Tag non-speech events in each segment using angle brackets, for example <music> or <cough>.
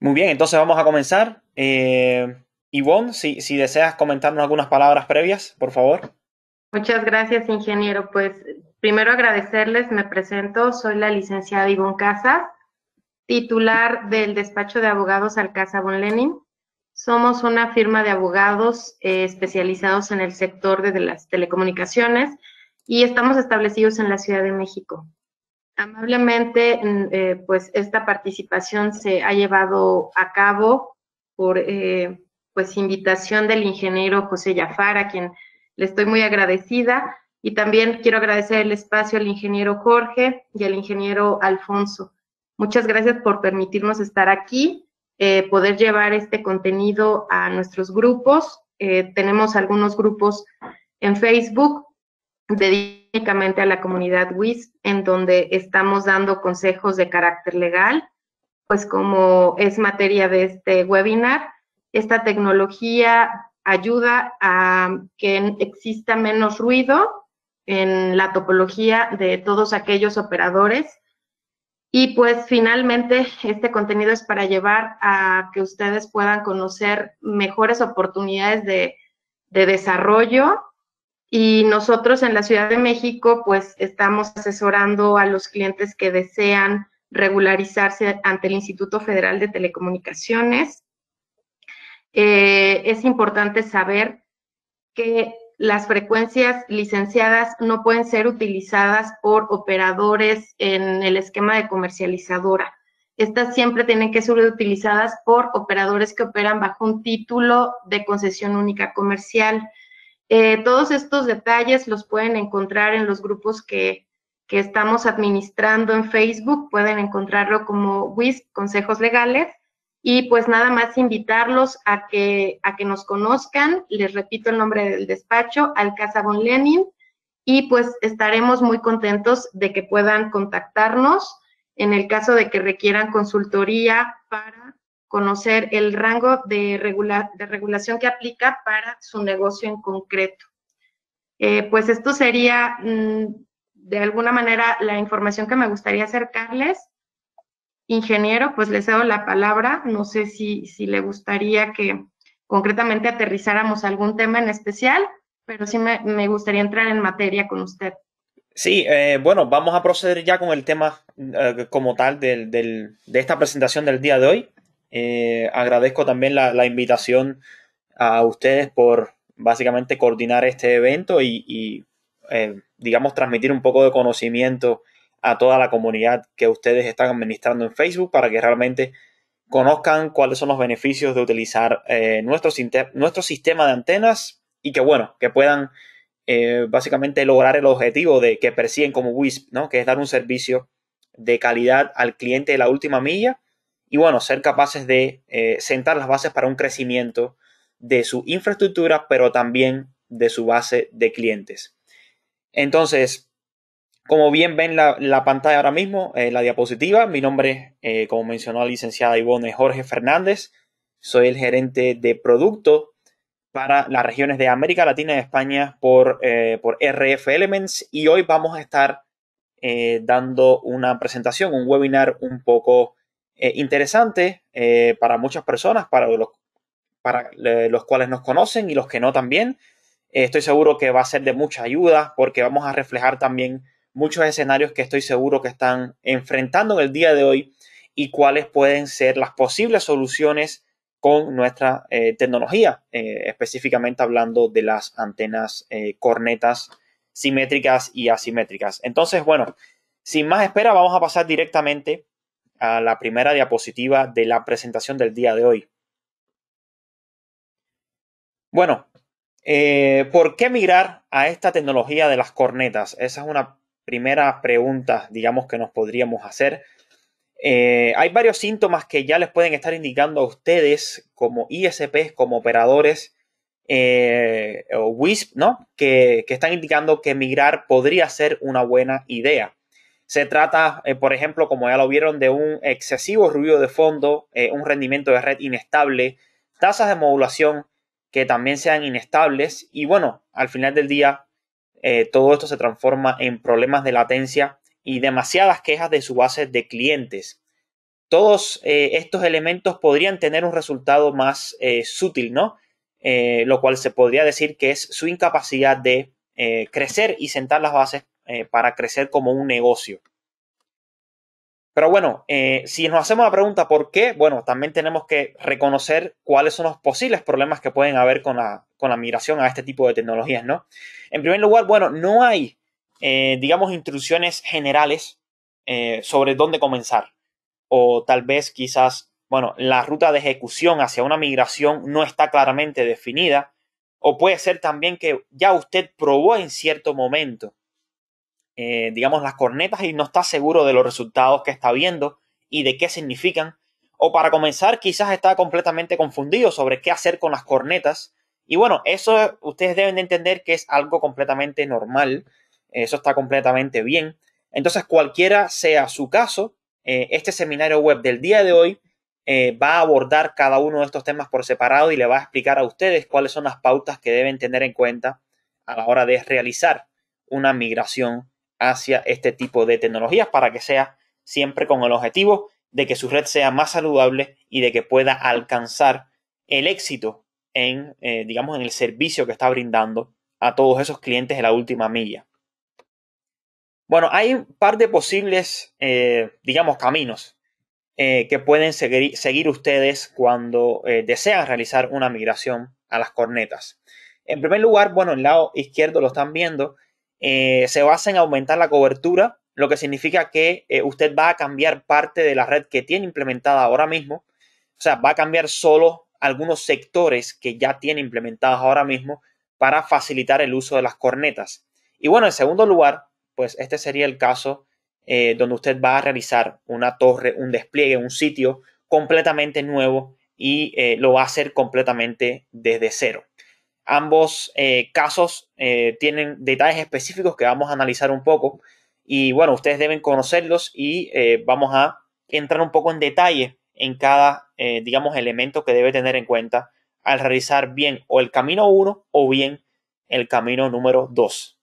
Muy bien, entonces vamos a comenzar. Ivonne, eh, si, deseas comentarnos algunas palabras previas, por favor. Muchas gracias, ingeniero. Pues primero agradecerles, me presento, soy la licenciada Ivonne Casas, titular del despacho de abogados Alcázar Von Lenin. Somos una firma de abogados eh, especializados en el sector de las telecomunicaciones y estamos establecidos en la Ciudad de México. Amablemente, mm, eh, pues esta participación se ha llevado a cabo por eh, pues invitación del ingeniero José Yafar, a quien le estoy muy agradecida. Y también quiero agradecer el espacio al ingeniero Jorge y al ingeniero Alfonso. Muchas gracias por permitirnos estar aquí, eh, poder llevar este contenido a nuestros grupos. tenemos algunos grupos en Facebook de a la comunidad WISP, en donde estamos dando consejos de carácter legal, pues como es materia de este webinar, esta tecnología ayuda a que exista menos ruido en la topología de todos aquellos operadores. Y pues finalmente este contenido es para llevar a que ustedes puedan conocer mejores oportunidades de desarrollo y nosotros en la Ciudad de México, pues estamos asesorando a los clientes que desean regularizarse ante el Instituto Federal de Telecomunicaciones. Eh, es importante saber que las frecuencias licenciadas no pueden ser utilizadas por operadores en el esquema de comercializadora. Estas siempre tienen que ser utilizadas por operadores que operan bajo un título de concesión única comercial eh, todos estos detalles los pueden encontrar en los grupos que, que estamos administrando en Facebook, pueden encontrarlo como WISP, Consejos Legales, y pues nada más invitarlos a que, a que nos conozcan, les repito el nombre del despacho, Alcázar von Lenin, y pues estaremos muy contentos de que puedan contactarnos en el caso de que requieran consultoría para conocer el rango de, de regulación que aplica para su negocio en concreto. Eh, pues esto sería, mm, de alguna manera, la información que me gustaría acercarles. Ingeniero, pues le cedo la palabra. No sé si, le gustaría que concretamente aterrizáramos algún tema en especial, pero sí me, gustaría entrar en materia con usted. Sí, eh, bueno, vamos a proceder ya con el tema eh, como tal de esta presentación del día de hoy. Eh, agradezco también la, invitación a ustedes por básicamente coordinar este evento y, eh, digamos, transmitir un poco de conocimiento a toda la comunidad que ustedes están administrando en Facebook para que realmente conozcan cuáles son los beneficios de utilizar eh, nuestro, nuestro sistema de antenas y que, bueno, que puedan básicamente lograr el objetivo de que persiguen como WISP, ¿no? Que es dar un servicio de calidad al cliente de la última milla y bueno, ser capaces de eh, sentar las bases para un crecimiento de su infraestructura, pero también de su base de clientes. Entonces, como bien ven la, pantalla ahora mismo, eh, la diapositiva, mi nombre, eh, como mencionó la licenciada Ivonne, Jorge Fernández, soy el gerente de producto para las regiones de América Latina y España por, por RF Elements y hoy vamos a estar dando una presentación, un webinar un poco eh, interesante eh, para muchas personas, para los, para eh, los cuales nos conocen y los que no también. estoy seguro que va a ser de mucha ayuda porque vamos a reflejar también muchos escenarios que estoy seguro que están enfrentando en el día de hoy y cuáles pueden ser las posibles soluciones con nuestra tecnología, específicamente hablando de las antenas cornetas simétricas y asimétricas. Entonces, bueno, sin más espera, vamos a pasar directamente a la primera diapositiva de la presentación del día de hoy. Bueno, eh, ¿por qué migrar a esta tecnología de las cornetas? Esa es una primera pregunta, digamos, que nos podríamos hacer. Eh, hay varios síntomas que ya les pueden estar indicando a ustedes como ISPs, como operadores eh, o WISP, ¿no? Que, que, están indicando que migrar podría ser una buena idea. Se trata, eh, por ejemplo, como ya lo vieron, de un excesivo ruido de fondo, eh, un rendimiento de red inestable, tasas de modulación que también sean inestables y bueno, al final del día eh, todo esto se transforma en problemas de latencia y demasiadas quejas de su base de clientes. Todos estos elementos podrían tener un resultado más sutil, ¿no? lo cual se podría decir que es su incapacidad de crecer y sentar las bases eh, para crecer como un negocio. Pero bueno, eh, si nos hacemos la pregunta por qué, bueno, también tenemos que reconocer cuáles son los posibles problemas que pueden haber con la, migración a este tipo de tecnologías, ¿no? En primer lugar, bueno, no hay, eh, digamos, instrucciones generales sobre dónde comenzar. O tal vez quizás, bueno, la ruta de ejecución hacia una migración no está claramente definida. O puede ser también que ya usted probó en cierto momento eh, digamos, las cornetas y no está seguro de los resultados que está viendo y de qué significan. O para comenzar, quizás está completamente confundido sobre qué hacer con las cornetas. Y bueno, eso ustedes deben de entender que es algo completamente normal. Eso está completamente bien. Entonces, cualquiera sea su caso, eh, este seminario web del día de hoy eh, va a abordar cada uno de estos temas por separado y le va a explicar a ustedes cuáles son las pautas que deben tener en cuenta a la hora de realizar una migración hacia este tipo de tecnologías para que sea siempre con el objetivo de que su red sea más saludable y de que pueda alcanzar el éxito en, eh, digamos, en el servicio que está brindando a todos esos clientes de la última milla. Bueno, hay un par de posibles, eh, digamos, caminos eh, que pueden seguir, seguir ustedes cuando desean realizar una migración a las cornetas. En primer lugar, bueno, el lado izquierdo lo están viendo, eh, se basa en aumentar la cobertura, lo que significa que eh, usted va a cambiar parte de la red que tiene implementada ahora mismo, o sea, va a cambiar solo algunos sectores que ya tiene implementados ahora mismo para facilitar el uso de las cornetas. Y bueno, en segundo lugar, pues este sería el caso eh, donde usted va a realizar una torre, un despliegue, un sitio completamente nuevo y lo va a hacer completamente desde cero. Ambos eh, casos eh, tienen detalles específicos que vamos a analizar un poco y bueno, ustedes deben conocerlos y eh, vamos a entrar un poco en detalle en cada, digamos, elemento que debe tener en cuenta al realizar bien o el camino 1 o bien el camino número 2.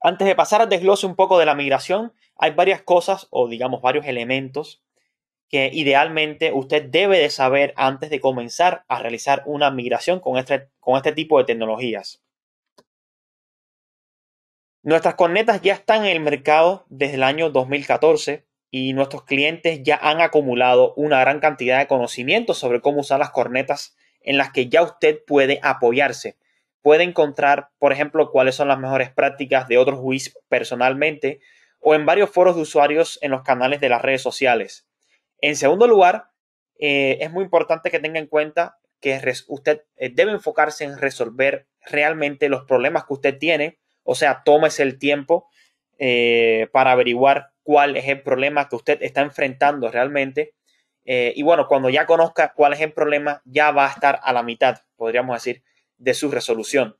Antes de pasar al desglose un poco de la migración, hay varias cosas o digamos varios elementos que idealmente usted debe de saber antes de comenzar a realizar una migración con este, este tipo de tecnologías. Nuestras cornetas ya están en el mercado desde el año 2014 y nuestros clientes ya han acumulado una gran cantidad de conocimientos sobre cómo usar las cornetas en las que ya usted puede apoyarse. Puede encontrar, por ejemplo, cuáles son las mejores prácticas de otros WISP personalmente o en varios foros de usuarios en los canales de las redes sociales. En segundo lugar, eh, es muy importante que tenga en cuenta que usted eh, debe enfocarse en resolver realmente los problemas que usted tiene, o sea, tómese el tiempo eh, para averiguar cuál es el problema que usted está enfrentando realmente. y bueno, cuando ya conozca cuál es el problema, ya va a estar a la mitad, podríamos decir, de su resolución.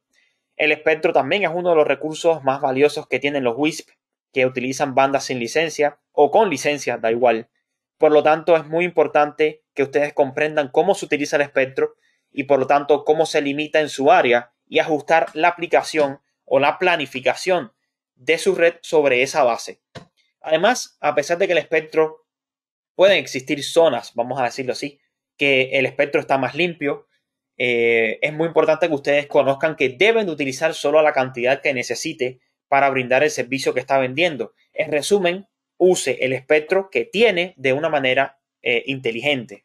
El espectro también es uno de los recursos más valiosos que tienen los WISP, que utilizan bandas sin licencia o con licencia, da igual. Por lo tanto, es muy importante que ustedes comprendan cómo se utiliza el espectro y por lo tanto cómo se limita en su área y ajustar la aplicación o la planificación de su red sobre esa base. Además, a pesar de que el espectro pueden existir zonas, vamos a decirlo así, que el espectro está más limpio, eh, es muy importante que ustedes conozcan que deben de utilizar solo la cantidad que necesite para brindar el servicio que está vendiendo. En resumen, use el espectro que tiene de una manera eh, inteligente.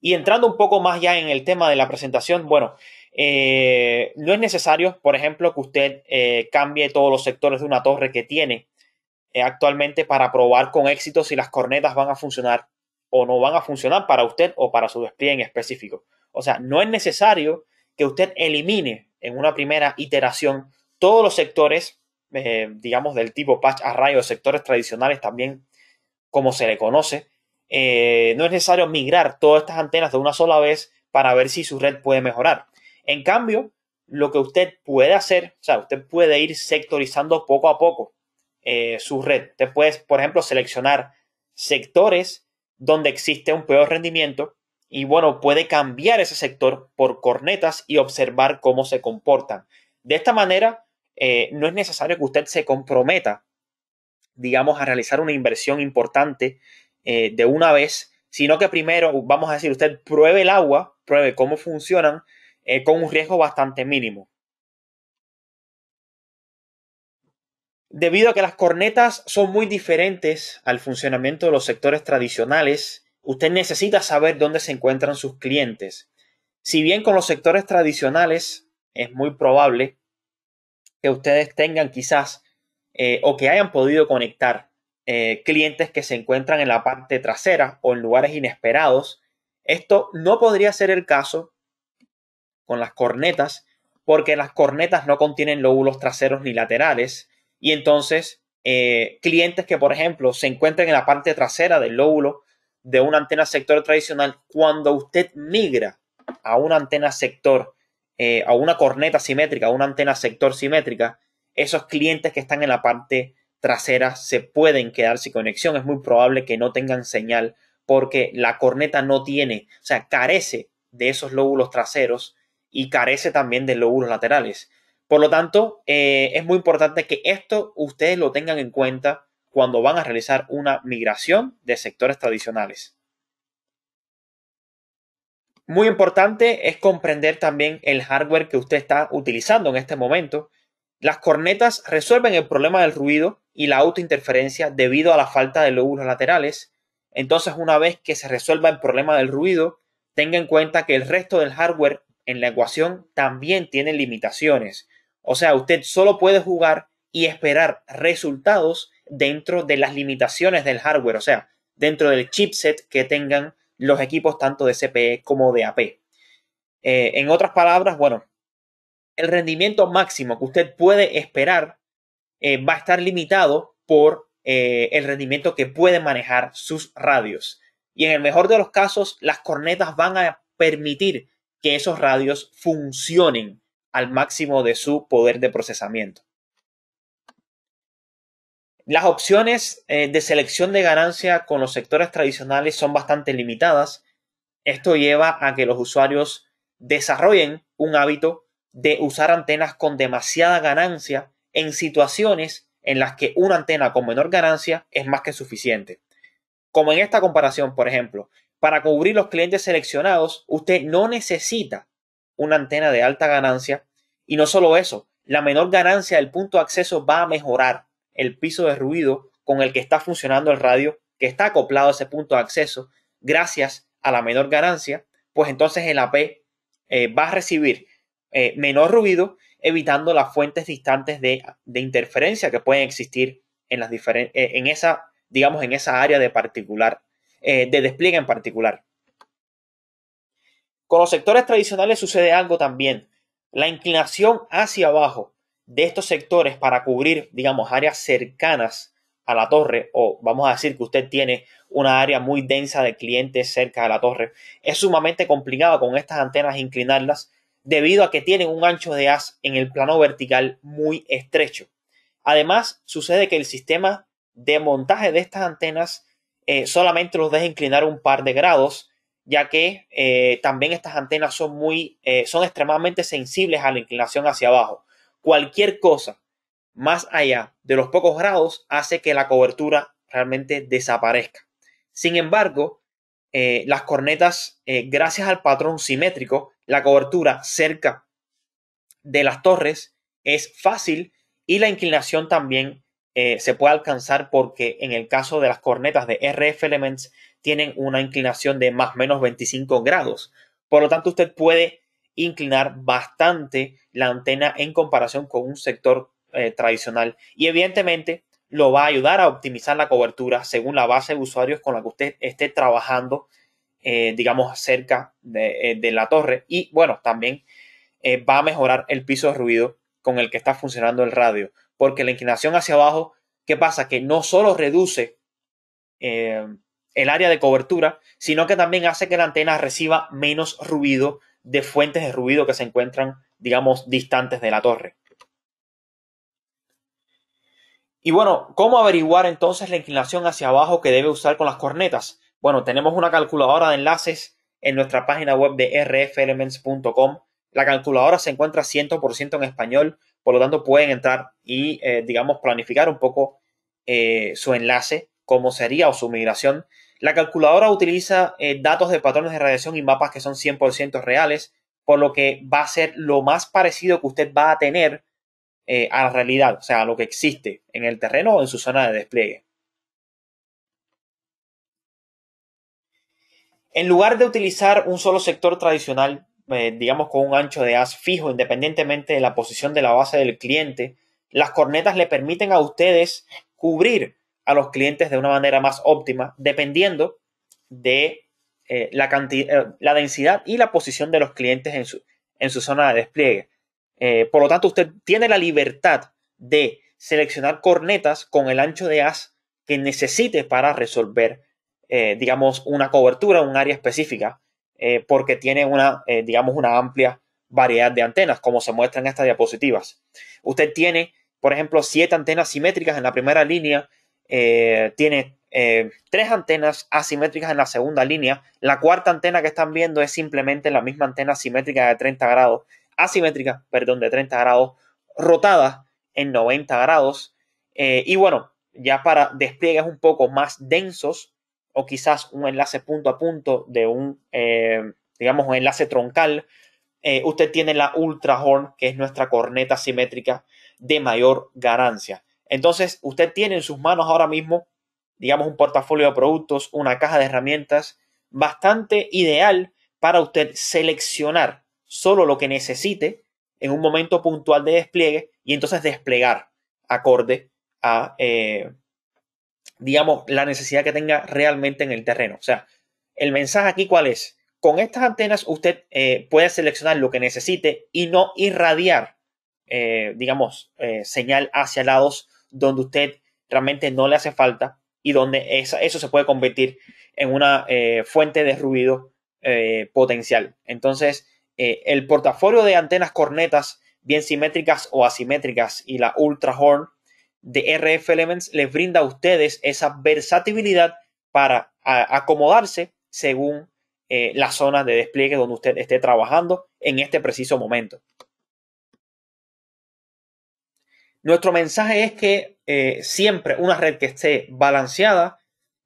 Y entrando un poco más ya en el tema de la presentación, bueno, eh, no es necesario, por ejemplo, que usted eh, cambie todos los sectores de una torre que tiene actualmente para probar con éxito si las cornetas van a funcionar o no van a funcionar para usted o para su despliegue en específico. O sea, no es necesario que usted elimine en una primera iteración todos los sectores eh, digamos, del tipo patch array o sectores tradicionales también, como se le conoce, eh, no es necesario migrar todas estas antenas de una sola vez para ver si su red puede mejorar. En cambio, lo que usted puede hacer, o sea, usted puede ir sectorizando poco a poco eh, su red. Usted puede, por ejemplo, seleccionar sectores donde existe un peor rendimiento y, bueno, puede cambiar ese sector por cornetas y observar cómo se comportan. De esta manera, eh, no es necesario que usted se comprometa, digamos, a realizar una inversión importante eh, de una vez, sino que primero, vamos a decir, usted pruebe el agua, pruebe cómo funcionan, eh, con un riesgo bastante mínimo. Debido a que las cornetas son muy diferentes al funcionamiento de los sectores tradicionales, usted necesita saber dónde se encuentran sus clientes. Si bien con los sectores tradicionales es muy probable ustedes tengan quizás eh, o que hayan podido conectar eh, clientes que se encuentran en la parte trasera o en lugares inesperados. Esto no podría ser el caso con las cornetas porque las cornetas no contienen lóbulos traseros ni laterales y entonces eh, clientes que por ejemplo se encuentren en la parte trasera del lóbulo de una antena sector tradicional, cuando usted migra a una antena sector eh, a una corneta simétrica, a una antena sector simétrica, esos clientes que están en la parte trasera se pueden quedar sin conexión. Es muy probable que no tengan señal porque la corneta no tiene, o sea, carece de esos lóbulos traseros y carece también de lóbulos laterales. Por lo tanto, eh, es muy importante que esto ustedes lo tengan en cuenta cuando van a realizar una migración de sectores tradicionales. Muy importante es comprender también el hardware que usted está utilizando en este momento. Las cornetas resuelven el problema del ruido y la autointerferencia debido a la falta de lóbulos laterales. Entonces, una vez que se resuelva el problema del ruido, tenga en cuenta que el resto del hardware en la ecuación también tiene limitaciones. O sea, usted solo puede jugar y esperar resultados dentro de las limitaciones del hardware, o sea, dentro del chipset que tengan los equipos tanto de CPE como de AP. Eh, en otras palabras, bueno, el rendimiento máximo que usted puede esperar eh, va a estar limitado por eh, el rendimiento que pueden manejar sus radios. Y en el mejor de los casos, las cornetas van a permitir que esos radios funcionen al máximo de su poder de procesamiento. Las opciones eh, de selección de ganancia con los sectores tradicionales son bastante limitadas. Esto lleva a que los usuarios desarrollen un hábito de usar antenas con demasiada ganancia en situaciones en las que una antena con menor ganancia es más que suficiente. Como en esta comparación, por ejemplo, para cubrir los clientes seleccionados, usted no necesita una antena de alta ganancia y no solo eso, la menor ganancia del punto de acceso va a mejorar el piso de ruido con el que está funcionando el radio, que está acoplado a ese punto de acceso, gracias a la menor ganancia, pues entonces el AP eh, va a recibir eh, menor ruido, evitando las fuentes distantes de, interferencia que pueden existir en, las eh, en esa, digamos, en esa área de particular, de despliegue en particular. Con los sectores tradicionales sucede algo también. La inclinación hacia abajo de estos sectores para cubrir, digamos, áreas cercanas a la torre o vamos a decir que usted tiene una área muy densa de clientes cerca de la torre. Es sumamente complicado con estas antenas inclinarlas debido a que tienen un ancho de haz en el plano vertical muy estrecho. Además, sucede que el sistema de montaje de estas antenas eh, solamente los deja inclinar un par de grados, ya que eh, también estas antenas son muy, eh, son extremadamente sensibles a la inclinación hacia abajo. Cualquier cosa más allá de los pocos grados hace que la cobertura realmente desaparezca. Sin embargo, eh, las cornetas, eh, gracias al patrón simétrico, la cobertura cerca de las torres es fácil y la inclinación también eh, se puede alcanzar porque en el caso de las cornetas de RF Elements tienen una inclinación de más o menos 25 grados. Por lo tanto, usted puede inclinar bastante la antena en comparación con un sector eh, tradicional. Y evidentemente lo va a ayudar a optimizar la cobertura según la base de usuarios con la que usted esté trabajando, eh, digamos, cerca eh, de, la torre. Y bueno, también va a mejorar el piso de ruido con el que está funcionando el radio, porque la inclinación hacia abajo, ¿qué pasa? Que no solo reduce el área de cobertura, sino que también hace que la antena reciba menos ruido de fuentes de ruido que se encuentran, digamos, distantes de la torre. Y bueno, ¿cómo averiguar entonces la inclinación hacia abajo que debe usar con las cornetas? Bueno, tenemos una calculadora de enlaces en nuestra página web de rfelements.com. La calculadora se encuentra 100% en español, por lo tanto pueden entrar y, eh, digamos, planificar un poco eh, su enlace, cómo sería o su migración la calculadora utiliza eh, datos de patrones de radiación y mapas que son 100% reales, por lo que va a ser lo más parecido que usted va a tener eh, a la realidad, o sea, a lo que existe en el terreno o en su zona de despliegue. En lugar de utilizar un solo sector tradicional, eh, digamos con un ancho de haz fijo, independientemente de la posición de la base del cliente, las cornetas le permiten a ustedes cubrir a los clientes de una manera más óptima, dependiendo de eh, la, cantidad, eh, la densidad y la posición de los clientes en su, en su zona de despliegue. Eh, por lo tanto, usted tiene la libertad de seleccionar cornetas con el ancho de haz que necesite para resolver, digamos, una cobertura, un área específica, porque tiene una, digamos, una amplia variedad de antenas, como se muestra en estas diapositivas. Usted tiene, por ejemplo, siete antenas simétricas en la primera línea, eh, tiene eh, tres antenas asimétricas en la segunda línea. La cuarta antena que están viendo es simplemente la misma antena asimétrica de 30 grados, asimétrica, perdón, de 30 grados, rotada en 90 grados. Eh, y bueno, ya para despliegues un poco más densos o quizás un enlace punto a punto de un, digamos, un enlace troncal, usted tiene la Ultra Horn que es nuestra corneta simétrica de mayor ganancia. Entonces, usted tiene en sus manos ahora mismo, digamos, un portafolio de productos, una caja de herramientas bastante ideal para usted seleccionar solo lo que necesite en un momento puntual de despliegue y entonces desplegar acorde a, eh, digamos, la necesidad que tenga realmente en el terreno. O sea, el mensaje aquí cuál es. Con estas antenas usted eh, puede seleccionar lo que necesite y no irradiar, eh, digamos, señal hacia lados donde usted realmente no le hace falta y donde eso se puede convertir en una eh, fuente de ruido eh, potencial. Entonces, eh, el portafolio de antenas cornetas, bien simétricas o asimétricas, y la Ultra Horn de RF Elements les brinda a ustedes esa versatilidad para acomodarse según la zona de despliegue donde usted esté trabajando en este preciso momento. Nuestro mensaje es que eh, siempre una red que esté balanceada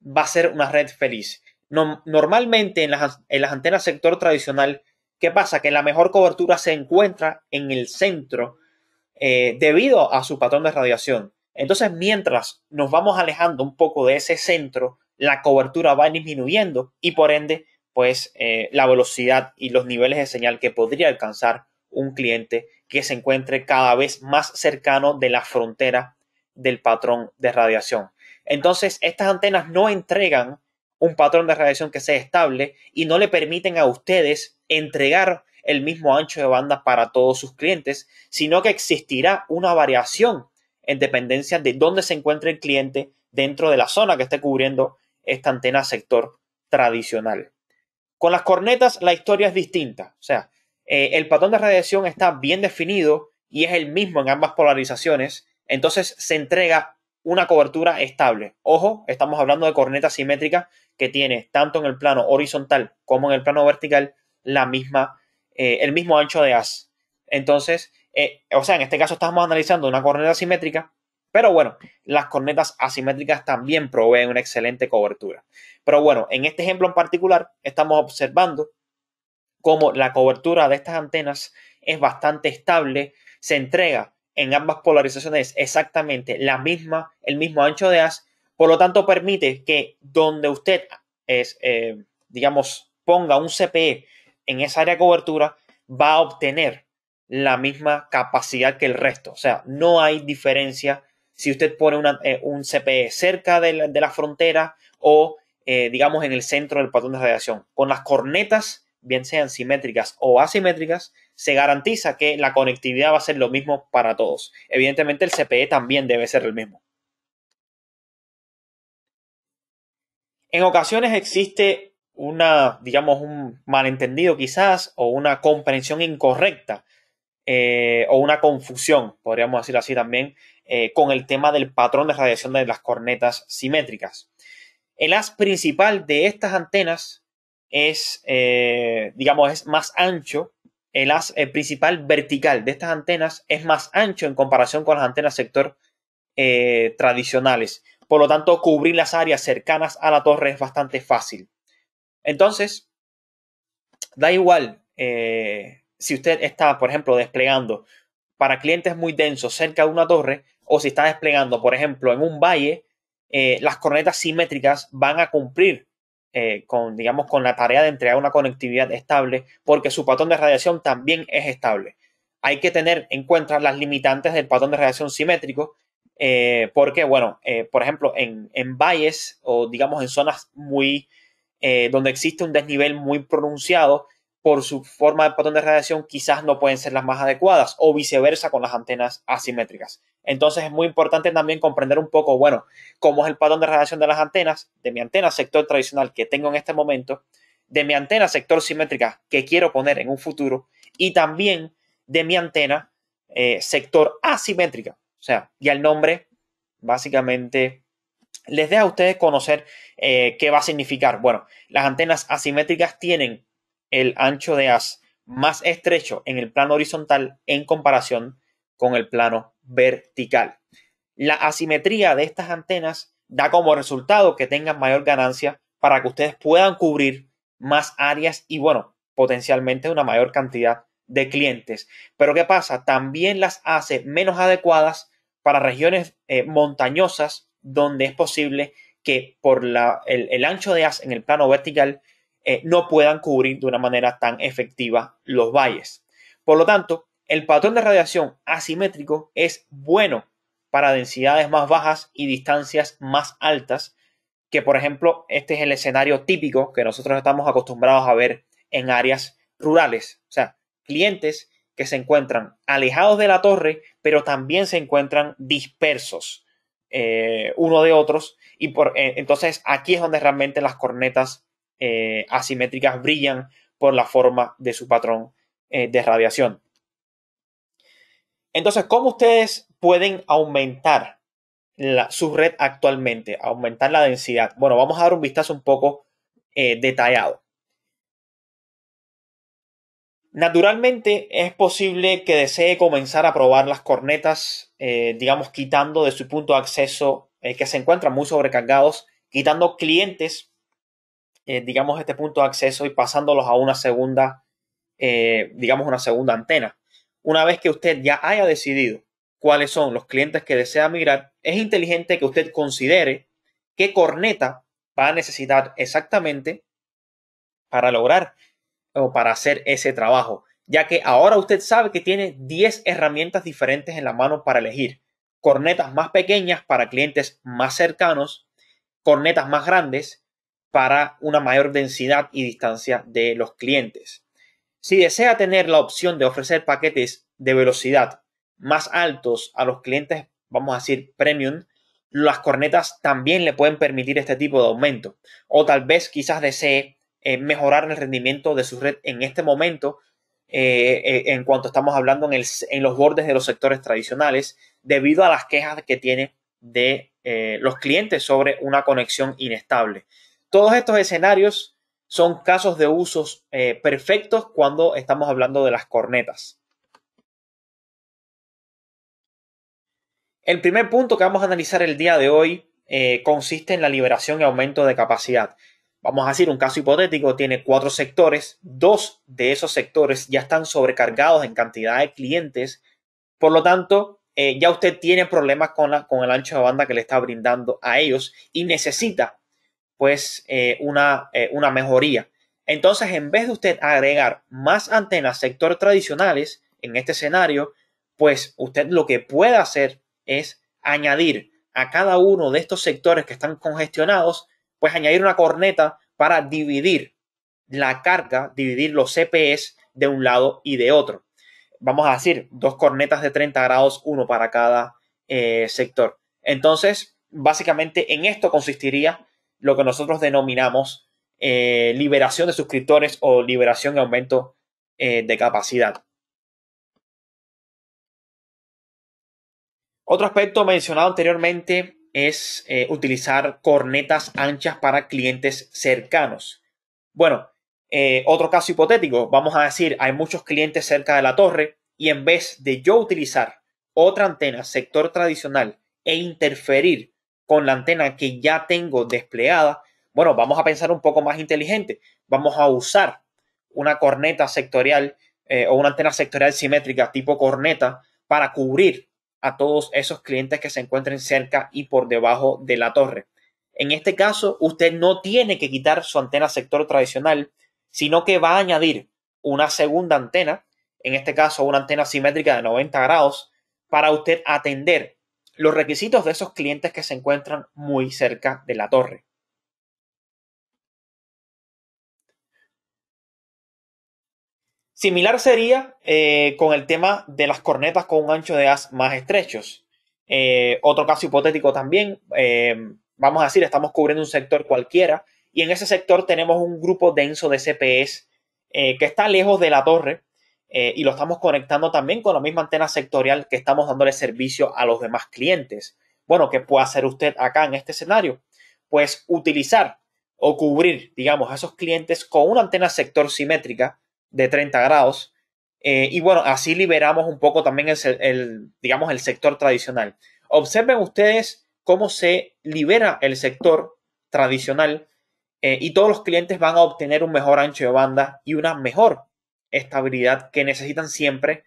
va a ser una red feliz. normalmente en las, antenas sector tradicional, ¿qué pasa? Que la mejor cobertura se encuentra en el centro eh, debido a su patrón de radiación. Entonces, mientras nos vamos alejando un poco de ese centro, la cobertura va disminuyendo y por ende, pues eh, la velocidad y los niveles de señal que podría alcanzar un cliente que se encuentre cada vez más cercano de la frontera del patrón de radiación. Entonces, estas antenas no entregan un patrón de radiación que sea estable y no le permiten a ustedes entregar el mismo ancho de banda para todos sus clientes, sino que existirá una variación en dependencia de dónde se encuentre el cliente dentro de la zona que esté cubriendo esta antena sector tradicional. Con las cornetas la historia es distinta, o sea, eh, el patrón de radiación está bien definido y es el mismo en ambas polarizaciones, entonces se entrega una cobertura estable. Ojo, estamos hablando de cornetas simétricas que tiene tanto en el plano horizontal como en el plano vertical la misma, eh, el mismo ancho de haz. Entonces, eh, o sea, en este caso estamos analizando una corneta simétrica, pero bueno, las cornetas asimétricas también proveen una excelente cobertura. Pero bueno, en este ejemplo en particular estamos observando como la cobertura de estas antenas es bastante estable, se entrega en ambas polarizaciones exactamente la misma, el mismo ancho de haz, por lo tanto permite que donde usted es, eh, digamos, ponga un CPE en esa área de cobertura, va a obtener la misma capacidad que el resto. O sea, no hay diferencia si usted pone eh, un CPE cerca de la, frontera o, eh, digamos, en el centro del patrón de radiación. Con las cornetas bien sean simétricas o asimétricas, se garantiza que la conectividad va a ser lo mismo para todos. Evidentemente el CPE también debe ser el mismo. En ocasiones existe una, digamos, un malentendido quizás o una comprensión incorrecta eh, o una confusión, podríamos decir así también, eh, con el tema del patrón de radiación de las cornetas simétricas. El haz principal de estas antenas es, eh, digamos, es más ancho. El principal vertical de estas antenas es más ancho en comparación con las antenas sector eh, tradicionales. Por lo tanto, cubrir las áreas cercanas a la torre es bastante fácil. Entonces, da igual eh, si usted está, por ejemplo, desplegando para clientes muy densos cerca de una torre o si está desplegando, por ejemplo, en un valle, las cornetas simétricas van a cumplir eh, con, digamos, con la tarea de entregar una conectividad estable, porque su patrón de radiación también es estable. Hay que tener en cuenta las limitantes del patrón de radiación simétrico, eh, porque, bueno, eh, por ejemplo, en, en, valles o, digamos, en zonas muy, donde existe un desnivel muy pronunciado, por su forma de patrón de radiación quizás no pueden ser las más adecuadas o viceversa con las antenas asimétricas. Entonces es muy importante también comprender un poco, bueno, cómo es el patrón de radiación de las antenas, de mi antena sector tradicional que tengo en este momento, de mi antena sector simétrica que quiero poner en un futuro y también de mi antena eh, sector asimétrica. O sea, y el nombre básicamente les deja a ustedes conocer eh, qué va a significar. Bueno, las antenas asimétricas tienen el ancho de haz más estrecho en el plano horizontal en comparación con el plano vertical. La asimetría de estas antenas da como resultado que tengan mayor ganancia para que ustedes puedan cubrir más áreas y, bueno, potencialmente una mayor cantidad de clientes. Pero ¿qué pasa? También las hace menos adecuadas para regiones eh, montañosas donde es posible que por el, el ancho de haz en el plano vertical eh, no puedan cubrir de una manera tan efectiva los valles. Por lo tanto, el patrón de radiación asimétrico es bueno para densidades más bajas y distancias más altas, que por ejemplo este es el escenario típico que nosotros estamos acostumbrados a ver en áreas rurales, o sea, clientes que se encuentran alejados de la torre, pero también se encuentran dispersos eh, uno de otros, y por, eh, entonces aquí es donde realmente las cornetas eh, asimétricas brillan por la forma de su patrón eh, de radiación. Entonces, ¿cómo ustedes pueden aumentar la, su red actualmente? Aumentar la densidad. Bueno, vamos a dar un vistazo un poco eh, detallado. Naturalmente es posible que desee comenzar a probar las cornetas, digamos, quitando de su punto de acceso que se encuentran muy sobrecargados, quitando clientes eh, digamos, este punto de acceso y pasándolos a una segunda, eh, digamos, una segunda antena. Una vez que usted ya haya decidido cuáles son los clientes que desea migrar, es inteligente que usted considere qué corneta va a necesitar exactamente para lograr o para hacer ese trabajo, ya que ahora usted sabe que tiene 10 herramientas diferentes en la mano para elegir. Cornetas más pequeñas para clientes más cercanos, cornetas más grandes, para una mayor densidad y distancia de los clientes. Si desea tener la opción de ofrecer paquetes de velocidad más altos a los clientes, vamos a decir, premium, las cornetas también le pueden permitir este tipo de aumento. O tal vez quizás desee eh, mejorar el rendimiento de su red en este momento, eh, eh, en cuanto estamos hablando en, los bordes de los sectores tradicionales, debido a las quejas que tiene de los clientes sobre una conexión inestable. Todos estos escenarios son casos de usos eh, perfectos cuando estamos hablando de las cornetas. El primer punto que vamos a analizar el día de hoy eh, consiste en la liberación y aumento de capacidad. Vamos a decir, un caso hipotético tiene cuatro sectores, dos de esos sectores ya están sobrecargados en cantidad de clientes, por lo tanto, eh, ya usted tiene problemas con, la, con el ancho de banda que le está brindando a ellos y necesita pues eh, eh, una, mejoría. Entonces, en vez de usted agregar más antenas sector tradicionales en este escenario, pues usted lo que puede hacer es añadir a cada uno de estos sectores que están congestionados, pues añadir una corneta para dividir la carga, dividir los CPS de un lado y de otro. Vamos a decir, dos cornetas de 30 grados, uno para cada eh, sector. Entonces, básicamente en esto consistiría lo que nosotros denominamos eh, liberación de suscriptores o liberación y aumento eh, de capacidad. Otro aspecto mencionado anteriormente es eh, utilizar cornetas anchas para clientes cercanos. Bueno, otro caso hipotético, vamos a decir, hay muchos clientes cerca de la torre y en vez de yo utilizar otra antena sector tradicional e interferir con la antena que ya tengo desplegada, bueno, vamos a pensar un poco más inteligente. Vamos a usar una corneta sectorial eh, o una antena sectorial simétrica tipo corneta para cubrir a todos esos clientes que se encuentren cerca y por debajo de la torre. En este caso, usted no tiene que quitar su antena sector tradicional, sino que va a añadir una segunda antena, en este caso una antena simétrica de 90 grados, para usted atender los requisitos de esos clientes que se encuentran muy cerca de la torre. Similar sería eh, con el tema de las cornetas con un ancho de haz más estrechos. Eh, otro caso hipotético también, eh, vamos a decir, estamos cubriendo un sector cualquiera y en ese sector tenemos un grupo denso de CPS que está lejos de la torre, eh, y lo estamos conectando también con la misma antena sectorial que estamos dándole servicio a los demás clientes. Bueno, ¿qué puede hacer usted acá en este escenario? Pues utilizar o cubrir, digamos, a esos clientes con una antena sector simétrica de 30 grados. Eh, y bueno, así liberamos un poco también el, digamos, el sector tradicional. Observen ustedes cómo se libera el sector tradicional eh, y todos los clientes van a obtener un mejor ancho de banda y una mejor estabilidad que necesitan siempre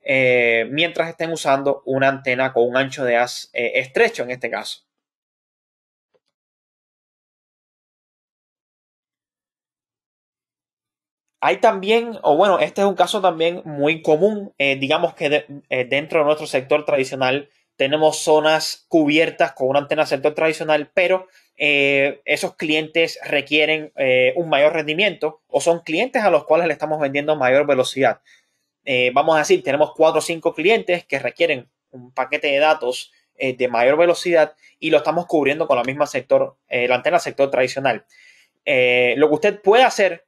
eh, mientras estén usando una antena con un ancho de haz eh, estrecho en este caso. Hay también, o bueno, este es un caso también muy común, eh, digamos que dentro de nuestro sector tradicional tenemos zonas cubiertas con una antena sector tradicional, pero eh, esos clientes requieren eh, un mayor rendimiento o son clientes a los cuales le estamos vendiendo mayor velocidad. Eh, vamos a decir, tenemos cuatro o cinco clientes que requieren un paquete de datos de mayor velocidad y lo estamos cubriendo con la misma sector, la antena sector tradicional. lo que usted puede hacer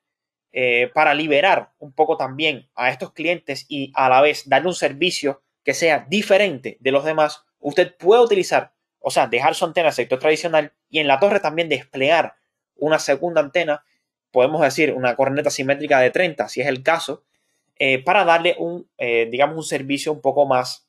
para liberar un poco también a estos clientes y a la vez darle un servicio que sea diferente de los demás, usted puede utilizar o sea, dejar su antena el sector tradicional y en la torre también desplegar una segunda antena, podemos decir una corneta simétrica de 30, si es el caso, eh, para darle un, eh, digamos, un servicio un poco más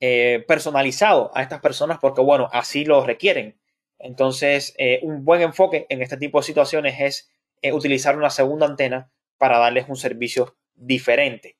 eh, personalizado a estas personas, porque bueno, así lo requieren. Entonces, un buen enfoque en este tipo de situaciones es utilizar una segunda antena para darles un servicio diferente.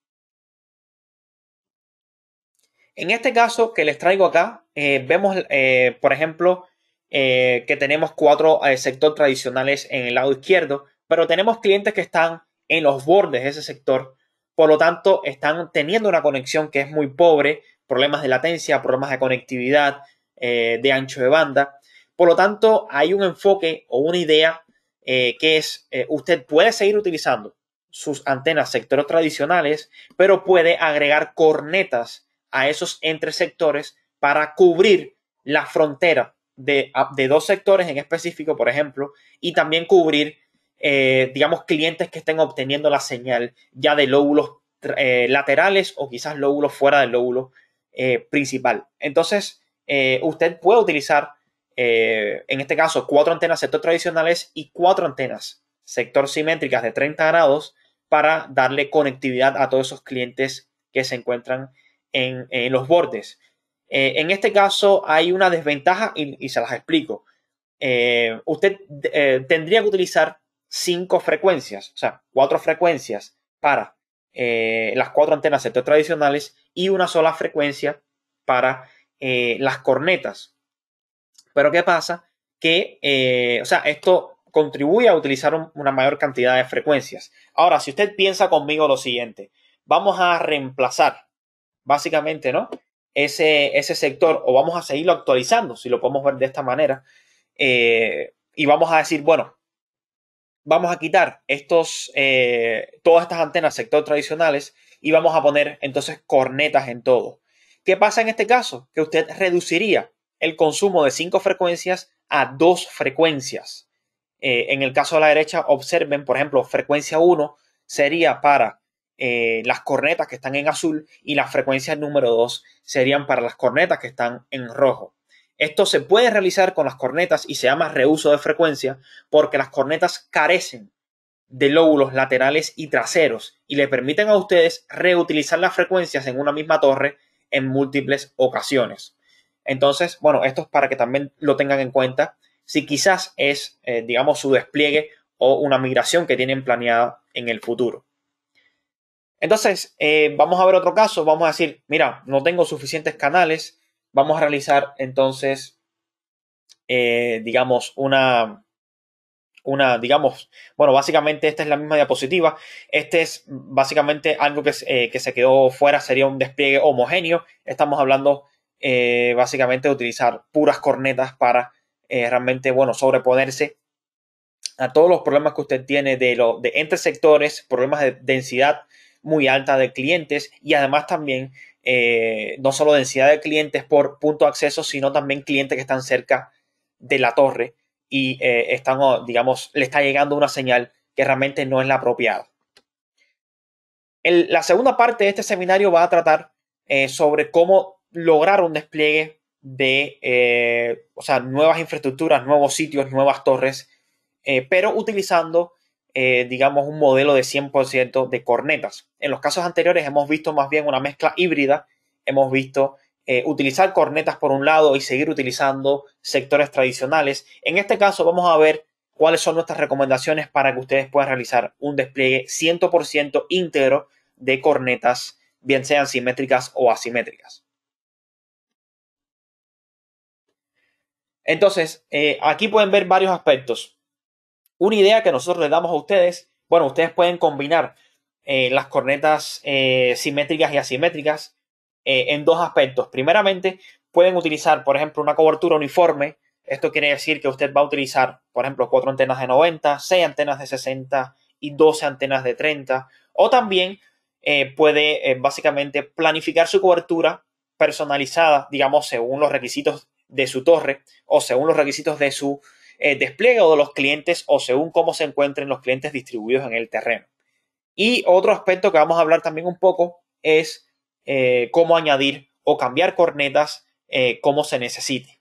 En este caso que les traigo acá, eh, vemos, eh, por ejemplo, eh, que tenemos cuatro sectores tradicionales en el lado izquierdo, pero tenemos clientes que están en los bordes de ese sector, por lo tanto, están teniendo una conexión que es muy pobre, problemas de latencia, problemas de conectividad, de ancho de banda. Por lo tanto, hay un enfoque o una idea que es, usted puede seguir utilizando sus antenas sectores tradicionales, pero puede agregar cornetas a esos entre sectores para cubrir la frontera de, de, dos sectores en específico, por ejemplo, y también cubrir, eh, digamos, clientes que estén obteniendo la señal ya de lóbulos eh, laterales o quizás lóbulos fuera del lóbulo eh, principal. Entonces, usted puede utilizar, en este caso, cuatro antenas sector tradicionales y cuatro antenas sector simétricas de 30 grados para darle conectividad a todos esos clientes que se encuentran en, los bordes. Eh, en este caso hay una desventaja y, se las explico. Eh, usted eh, tendría que utilizar cinco frecuencias, o sea, cuatro frecuencias para las cuatro antenas tradicionales y una sola frecuencia para las cornetas. Pero ¿qué pasa? Que, o sea, esto contribuye a utilizar una mayor cantidad de frecuencias. Ahora, si usted piensa conmigo lo siguiente, vamos a reemplazar básicamente, ¿no? Ese, ese sector, o vamos a seguirlo actualizando, si lo podemos ver de esta manera, eh, y vamos a decir, bueno, vamos a quitar estos, eh, todas estas antenas sector tradicionales y vamos a poner entonces cornetas en todo. ¿Qué pasa en este caso? Que usted reduciría el consumo de cinco frecuencias a dos frecuencias. Eh, en el caso de la derecha, observen, por ejemplo, frecuencia 1 sería para eh, las cornetas que están en azul y las frecuencias número 2 serían para las cornetas que están en rojo. Esto se puede realizar con las cornetas y se llama reuso de frecuencia porque las cornetas carecen de lóbulos laterales y traseros y le permiten a ustedes reutilizar las frecuencias en una misma torre en múltiples ocasiones. Entonces, bueno, esto es para que también lo tengan en cuenta si quizás es, eh, digamos, su despliegue o una migración que tienen planeada en el futuro. Entonces, eh, vamos a ver otro caso, vamos a decir, mira, no tengo suficientes canales, vamos a realizar entonces, eh, digamos, una, una, digamos, bueno, básicamente esta es la misma diapositiva, este es básicamente algo que, eh, que se quedó fuera, sería un despliegue homogéneo, estamos hablando básicamente de utilizar puras cornetas para realmente, bueno, sobreponerse a todos los problemas que usted tiene de, lo, de entre sectores, problemas de densidad, muy alta de clientes y además también eh, no solo densidad de clientes por punto de acceso, sino también clientes que están cerca de la torre y eh, están, digamos, le está llegando una señal que realmente no es la apropiada. la segunda parte de este seminario va a tratar eh, sobre cómo lograr un despliegue de nuevas infraestructuras, nuevos sitios, nuevas torres, pero utilizando eh, digamos, un modelo de 100% de cornetas. En los casos anteriores hemos visto más bien una mezcla híbrida, hemos visto eh, utilizar cornetas por un lado y seguir utilizando sectores tradicionales. En este caso vamos a ver cuáles son nuestras recomendaciones para que ustedes puedan realizar un despliegue 100% íntegro de cornetas, bien sean simétricas o asimétricas. Entonces, eh, aquí pueden ver varios aspectos una idea que nosotros le damos a ustedes. Bueno, ustedes pueden combinar eh, las cornetas eh, simétricas y asimétricas eh, en dos aspectos. Primeramente, pueden utilizar, por ejemplo, una cobertura uniforme. Esto quiere decir que usted va a utilizar, por ejemplo, cuatro antenas de 90, seis antenas de 60 y 12 antenas de 30. O también puede básicamente planificar su cobertura personalizada, digamos, según los requisitos de su torre o según los requisitos de su eh, despliegue o de los clientes o según cómo se encuentren los clientes distribuidos en el terreno. Y otro aspecto que vamos a hablar también un poco es eh, cómo añadir o cambiar cornetas eh, como se necesite.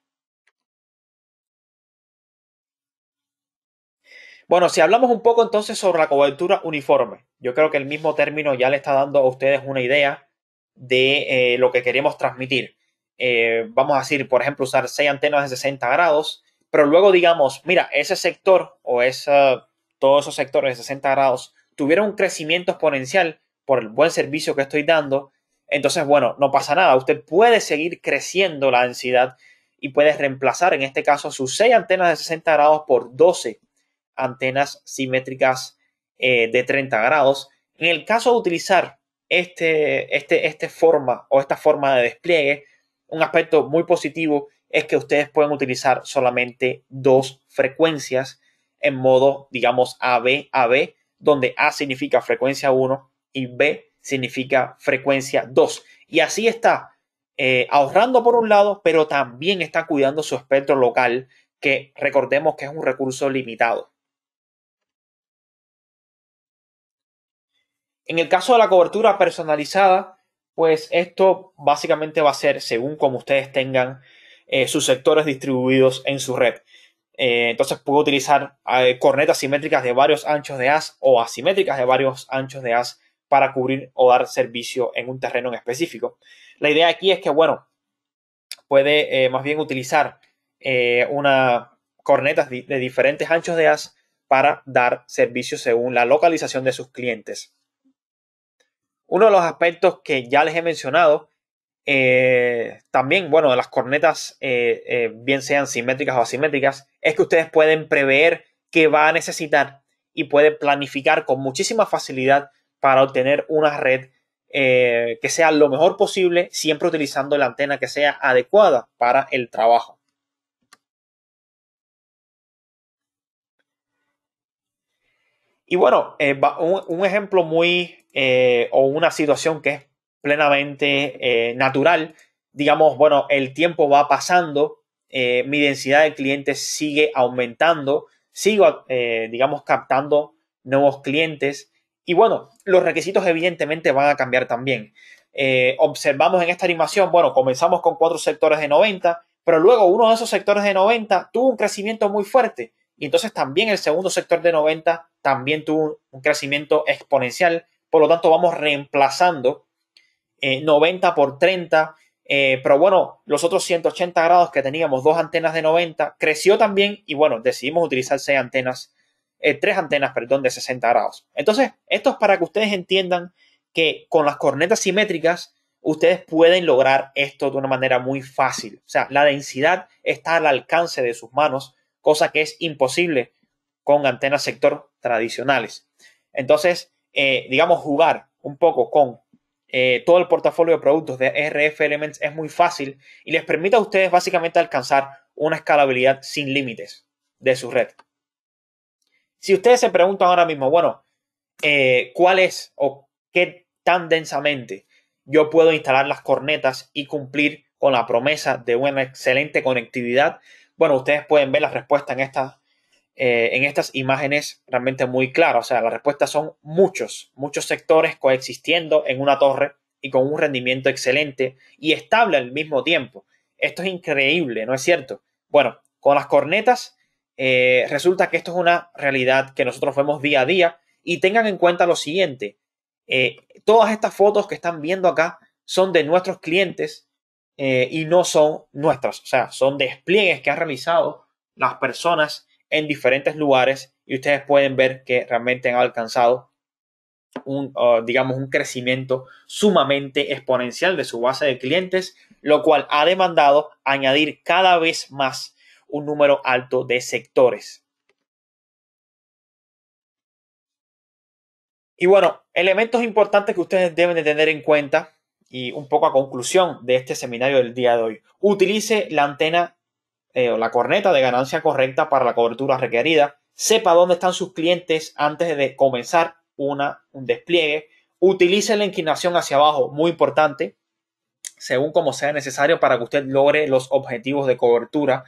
Bueno, si hablamos un poco entonces sobre la cobertura uniforme, yo creo que el mismo término ya le está dando a ustedes una idea de lo que queremos transmitir. vamos a decir, por ejemplo, usar 6 antenas de 60 grados, pero luego digamos, mira, ese sector o todos esos sectores de 60 grados tuvieron un crecimiento exponencial por el buen servicio que estoy dando, entonces, bueno, no pasa nada, usted puede seguir creciendo la densidad y puede reemplazar en este caso sus 6 antenas de 60 grados por 12 antenas simétricas eh, de 30 grados. En el caso de utilizar este, este, este forma o esta forma de despliegue, un aspecto muy positivo es que ustedes pueden utilizar solamente dos frecuencias en modo, digamos, ABAB, b donde A significa frecuencia 1 y B significa frecuencia 2. Y así está eh, ahorrando por un lado, pero también está cuidando su espectro local, que recordemos que es un recurso limitado. En el caso de la cobertura personalizada, pues esto básicamente va a ser según como ustedes tengan eh, sus sectores distribuidos en su red. Eh, entonces puedo utilizar eh, cornetas simétricas de varios anchos de haz o asimétricas de varios anchos de haz para cubrir o dar servicio en un terreno en específico. La idea aquí es que, bueno, puede más bien utilizar una cornetas de diferentes anchos de haz para dar servicio según la localización de sus clientes. Uno de los aspectos que ya les he mencionado eh, también, bueno, de las cornetas, eh, eh, bien sean simétricas o asimétricas, es que ustedes pueden prever que va a necesitar y puede planificar con muchísima facilidad para obtener una red que sea lo mejor posible, siempre utilizando la antena que sea adecuada para el trabajo. Y bueno, un, ejemplo muy o una situación que es plenamente eh, natural. Digamos, bueno, el tiempo va pasando, eh, mi densidad de clientes sigue aumentando, sigo, eh, digamos, captando nuevos clientes y bueno, los requisitos evidentemente van a cambiar también. observamos en esta animación, bueno, comenzamos con cuatro sectores de 90, pero luego uno de esos sectores de 90 tuvo un crecimiento muy fuerte y entonces también el segundo sector de 90 también tuvo un crecimiento exponencial, por lo tanto vamos reemplazando 90 eh, por 30. Eh, pero bueno, los otros 180 grados que teníamos, dos antenas de 90, creció también y bueno, decidimos utilizar seis antenas, eh, tres antenas, perdón, de 60 grados. Entonces, esto es para que ustedes entiendan que con las cornetas simétricas ustedes pueden lograr esto de una manera muy fácil. O sea, la densidad está al alcance de sus manos, cosa que es imposible con antenas sector tradicionales. Entonces, digamos, jugar un poco con eh, todo el portafolio de productos de RF Elements es muy fácil y les permite a ustedes básicamente alcanzar una escalabilidad sin límites de su red. Si ustedes se preguntan ahora mismo, bueno, eh, ¿cuál es o qué tan densamente yo puedo instalar las cornetas y cumplir con la promesa de una excelente conectividad? Bueno, ustedes pueden ver la respuesta en esta eh, en estas imágenes realmente muy claro, O sea, la respuesta son muchos, muchos sectores coexistiendo en una torre y con un rendimiento excelente y estable al mismo tiempo. Esto es increíble, ¿no es cierto? Bueno, con las cornetas eh, resulta que esto es una realidad que nosotros vemos día a día y tengan en cuenta lo siguiente. Eh, todas estas fotos que están viendo acá son de nuestros clientes y no son nuestras, o sea, son despliegues que han realizado las personas en diferentes lugares y ustedes pueden ver que realmente han alcanzado un, digamos, un crecimiento sumamente exponencial de su base de clientes, lo cual ha demandado añadir cada vez más un número alto de sectores. Y bueno, elementos importantes que ustedes deben de tener en cuenta y un poco a conclusión de este seminario del día de hoy. Utilice la antena eh, la corneta de ganancia correcta para la cobertura requerida, sepa dónde están sus clientes antes de comenzar una, un despliegue, utilice la inclinación hacia abajo, muy importante, según como sea necesario para que usted logre los objetivos de cobertura.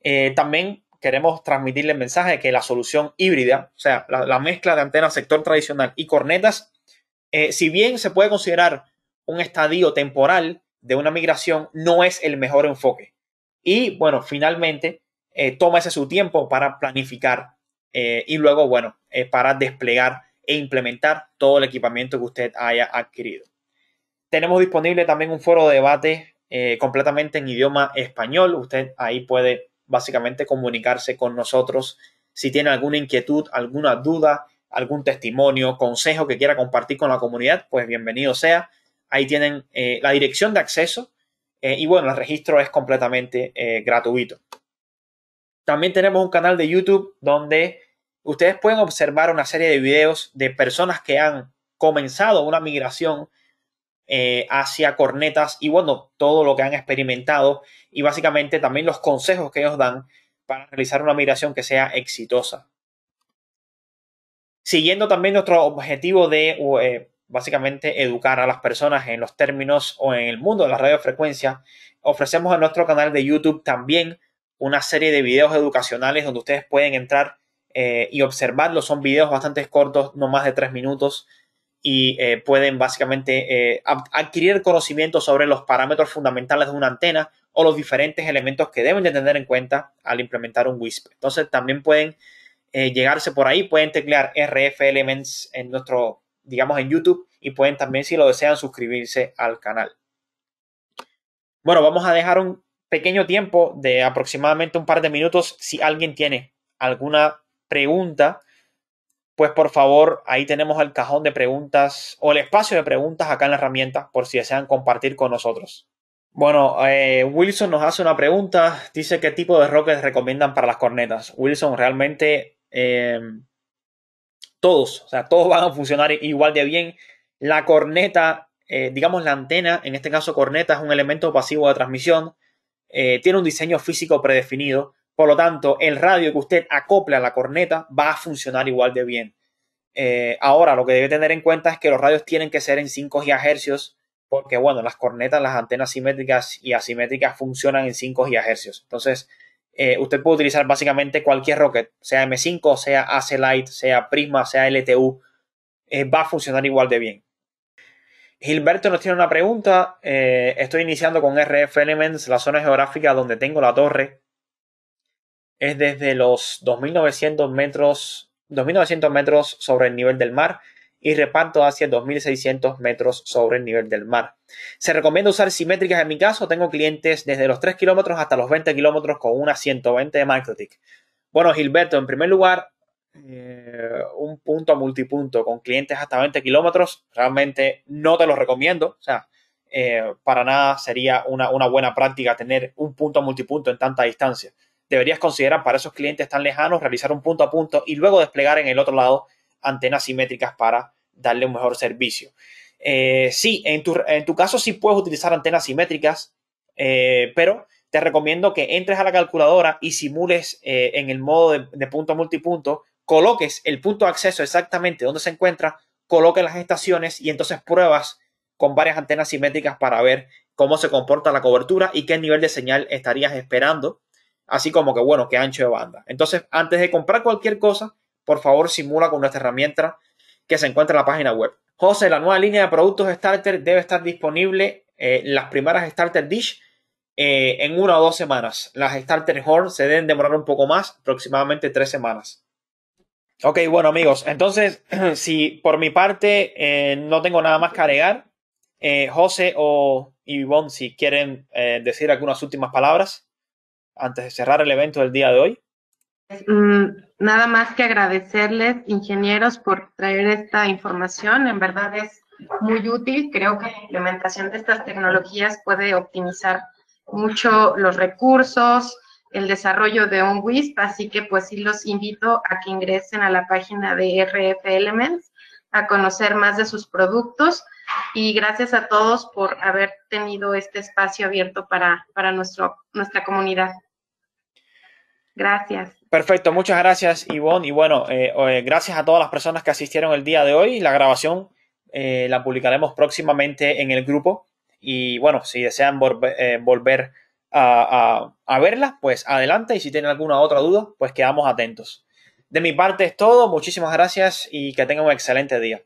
Eh, también queremos transmitirle el mensaje de que la solución híbrida, o sea, la, mezcla de antenas sector tradicional y cornetas, eh, si bien se puede considerar un estadio temporal de una migración, no es el mejor enfoque. Y bueno, finalmente, eh, toma ese su tiempo para planificar eh, y luego, bueno, eh, para desplegar e implementar todo el equipamiento que usted haya adquirido. Tenemos disponible también un foro de debate completamente en idioma español. Usted ahí puede básicamente comunicarse con nosotros si tiene alguna inquietud, alguna duda, algún testimonio, consejo que quiera compartir con la comunidad, pues bienvenido sea. Ahí tienen la dirección de acceso eh, y bueno, el registro es completamente eh, gratuito. También tenemos un canal de YouTube donde ustedes pueden observar una serie de videos de personas que han comenzado una migración eh, hacia cornetas y bueno, todo lo que han experimentado y básicamente también los consejos que ellos dan para realizar una migración que sea exitosa. Siguiendo también nuestro objetivo de básicamente educar a las personas en los términos o en el mundo de la radiofrecuencia, Ofrecemos en nuestro canal de YouTube también una serie de videos educacionales donde ustedes pueden entrar eh, y observarlos. Son videos bastante cortos, no más de tres minutos, y eh, pueden básicamente eh, adquirir conocimiento sobre los parámetros fundamentales de una antena o los diferentes elementos que deben de tener en cuenta al implementar un WISP. Entonces también pueden llegarse por ahí, pueden teclear RF Elements en nuestro digamos, en YouTube y pueden también, si lo desean, suscribirse al canal. Bueno, vamos a dejar un pequeño tiempo de aproximadamente un par de minutos. Si alguien tiene alguna pregunta, pues por favor, ahí tenemos el cajón de preguntas o el espacio de preguntas acá en la herramienta por si desean compartir con nosotros. Bueno, eh, Wilson nos hace una pregunta. Dice qué tipo de roques recomiendan para las cornetas. Wilson, realmente eh, todos, o sea, todos van a funcionar igual de bien. La corneta, eh, digamos la antena, en este caso corneta es un elemento pasivo de transmisión, eh, tiene un diseño físico predefinido, por lo tanto, el radio que usted acople a la corneta va a funcionar igual de bien. Eh, ahora, lo que debe tener en cuenta es que los radios tienen que ser en 5 GHz, porque bueno, las cornetas, las antenas simétricas y asimétricas funcionan en 5 GHz. Entonces, eh, usted puede utilizar básicamente cualquier rocket, sea M5, sea AC Lite, sea Prisma, sea LTU, eh, va a funcionar igual de bien. Gilberto nos tiene una pregunta. Eh, estoy iniciando con RF Elements, la zona geográfica donde tengo la torre. Es desde los 2.900 2.900 metros sobre el nivel del mar y reparto hacia 2.600 metros sobre el nivel del mar. Se recomienda usar simétricas en mi caso, tengo clientes desde los 3 kilómetros hasta los 20 kilómetros con una 120 de Microtik. Bueno, Gilberto, en primer lugar, eh, un punto a multipunto con clientes hasta 20 kilómetros, realmente no te lo recomiendo, o sea, eh, para nada sería una, una buena práctica tener un punto a multipunto en tanta distancia deberías considerar para esos clientes tan lejanos realizar un punto a punto y luego desplegar en el otro lado antenas simétricas para darle un mejor servicio. Eh, sí, en tu, en tu, caso sí puedes utilizar antenas simétricas, eh, pero te recomiendo que entres a la calculadora y simules eh, en el modo de, de, punto a multipunto, coloques el punto de acceso exactamente donde se encuentra, coloques las estaciones y entonces pruebas con varias antenas simétricas para ver cómo se comporta la cobertura y qué nivel de señal estarías esperando, así como que, bueno, qué ancho de banda. Entonces, antes de comprar cualquier cosa, por favor simula con nuestra herramienta que se encuentra en la página web. José, la nueva línea de productos Starter debe estar disponible, eh, las primeras Starter Dish, eh, en una o dos semanas. Las Starter Horn se deben demorar un poco más, aproximadamente tres semanas. Ok, bueno amigos, entonces <clears throat> si por mi parte eh, no tengo nada más que agregar, eh, José o Ivonne, si quieren decir algunas últimas palabras antes de cerrar el evento del día de hoy. Mm nada más que agradecerles, ingenieros, por traer esta información. En verdad es muy útil. Creo que la implementación de estas tecnologías puede optimizar mucho los recursos, el desarrollo de un WISP, así que pues sí los invito a que ingresen a la página de RF Elements a conocer más de sus productos y gracias a todos por haber tenido este espacio abierto para, nuestra comunidad. Gracias. Perfecto, muchas gracias Ivonne y bueno, eh, eh, gracias a todas las personas que asistieron el día de hoy. La grabación eh, la publicaremos próximamente en el grupo y bueno, si desean volver, a, a verla, pues adelante y si tienen alguna otra duda, pues quedamos atentos. De mi parte es todo, muchísimas gracias y que tengan un excelente día.